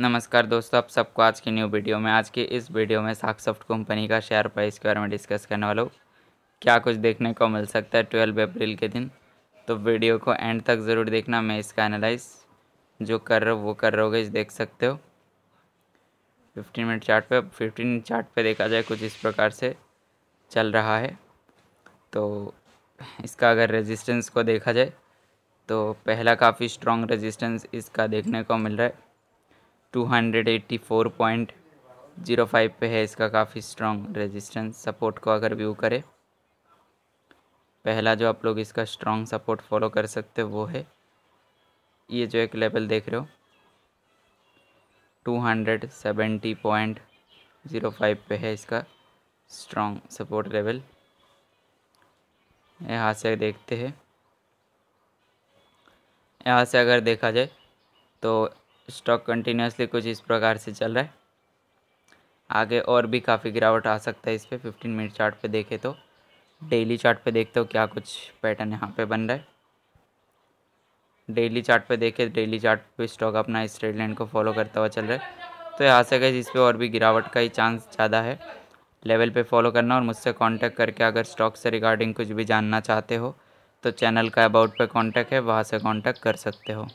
नमस्कार दोस्तों आप सबको आज की न्यू वीडियो में आज की इस वीडियो में साक्सॉफ्ट कंपनी का शेयर प्राइस के बारे में डिस्कस करने वाला हूँ क्या कुछ देखने को मिल सकता है ट्वेल्व अप्रैल के दिन तो वीडियो को एंड तक ज़रूर देखना मैं इसका एनालाइज जो कर रहा हूँ वो कर रहोगे देख सकते हो फिफ्टीन मिनट चार्ट पे फिफ्टीन चार्ट पे देखा जाए कुछ इस प्रकार से चल रहा है तो इसका अगर रेजिस्टेंस को देखा जाए तो पहला काफ़ी स्ट्रॉन्ग रेजिस्टेंस इसका देखने को मिल रहा है 284.05 पे है इसका काफ़ी स्ट्रॉन्ग रेजिस्टेंस सपोर्ट को अगर व्यू करें पहला जो आप लोग इसका स्ट्रॉन्ग सपोर्ट फॉलो कर सकते हो वो है ये जो एक लेवल देख रहे हो 270.05 पे है इसका स्ट्रॉन्ग सपोर्ट लेवल यहाँ से देखते हैं यहाँ से अगर देखा जाए तो स्टॉक कंटिन्यूसली कुछ इस प्रकार से चल रहा है आगे और भी काफ़ी गिरावट आ सकता है इस पर फिफ्टीन मिनट चार्ट पे देखे तो डेली चार्ट पे देखते हो क्या कुछ पैटर्न यहाँ पे बन रहा है डेली चार्ट पे देखे डेली चार्ट पे स्टॉक अपना स्ट्रेट लाइन को फॉलो करता हुआ चल रहा है तो यहाँ से गए इस पर और भी गिरावट का ही चांस ज़्यादा है लेवल पे फॉलो करना और मुझसे कांटेक्ट करके अगर स्टॉक से रिगार्डिंग कुछ भी जानना चाहते हो तो चैनल का अबाउट पे कांटेक्ट है वहाँ से कांटेक्ट कर सकते हो